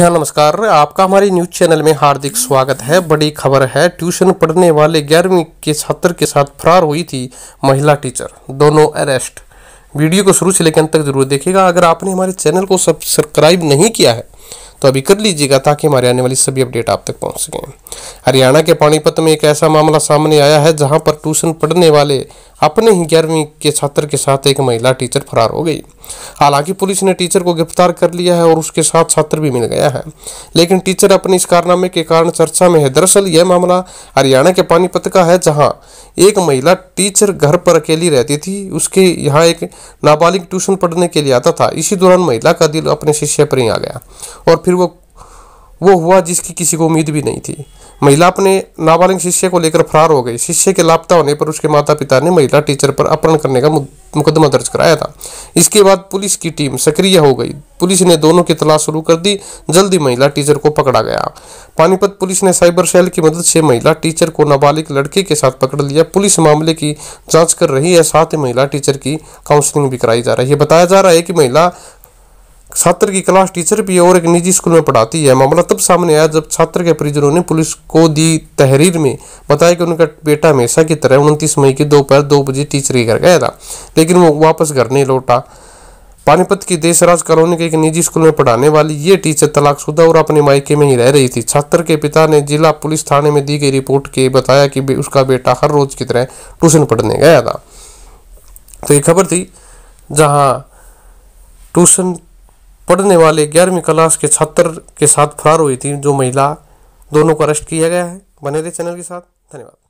हाँ नमस्कार आपका हमारे न्यूज चैनल में हार्दिक स्वागत है बड़ी खबर है ट्यूशन पढ़ने वाले ग्यारहवीं के छात्र के साथ फरार हुई थी महिला टीचर दोनों अरेस्ट वीडियो को शुरू से लेकर अंत तक जरूर देखिएगा अगर आपने हमारे चैनल को सब्सक्राइब नहीं किया है तो अभी कर लीजिएगा ताकि हमारे आने वाली सभी अपडेट आप तक पहुँच सकें हरियाणा के पानीपत में एक ऐसा मामला सामने आया है जहाँ पर ट्यूशन पढ़ने वाले अपने ही ग्यारहवीं के छात्र के साथ एक महिला टीचर फरार हो गई हालांकि पुलिस ने टीचर को गिरफ्तार कर लिया है और उसके साथ छात्र भी मिल गया है लेकिन टीचर अपने इस कारनामे के कारण चर्चा में है दरअसल यह मामला हरियाणा के पानीपत का है जहां एक महिला टीचर घर पर अकेली रहती थी उसके यहाँ एक नाबालिग ट्यूशन पढ़ने के लिए आता था इसी दौरान महिला का दिल अपने शिष्य पर ही आ गया और फिर वो वो हुआ जिसकी किसी को उम्मीद भी नहीं थी महिला अपने नाबालिग शिष्य को लेकर फरार हो गई शिष्य के लापता होने पर उसके माता पिता ने महिला टीचर पर अपहरण करने का मुकदमा दर्ज कराया था इसके बाद पुलिस की टीम सक्रिय हो गई पुलिस ने दोनों की तलाश शुरू कर दी जल्दी महिला टीचर को पकड़ा गया पानीपत पुलिस ने साइबर सेल की मदद से महिला टीचर को नाबालिग लड़के के साथ पकड़ लिया पुलिस मामले की जाँच कर रही है साथ ही महिला टीचर की काउंसलिंग भी कराई जा रही है बताया जा रहा है कि महिला छात्र की क्लास टीचर भी है और एक निजी स्कूल में पढ़ाती है मामला तब सामने आया जब छात्र के परिजनों ने पुलिस को दी तहरीर में बताया कि उनका बेटा हमेशा की तरह उनतीस मई की दोपहर दो, दो बजे टीचर के घर गया था लेकिन वो वापस घर नहीं लौटा पानीपत की देशराज कॉलोनी के एक निजी स्कूल में पढ़ाने वाली ये टीचर तलाकशुदा और अपने मायके में ही रह रही थी छात्र के पिता ने जिला पुलिस थाने में दी गई रिपोर्ट के बताया कि उसका बेटा हर रोज की तरह ट्यूशन पढ़ने गया था तो ये खबर थी जहाँ ट्यूशन पढ़ने वाले ग्यारहवीं क्लास के छात्र के साथ फरार हुई थी जो महिला दोनों को अरेस्ट किया गया है बने रहे चैनल के साथ धन्यवाद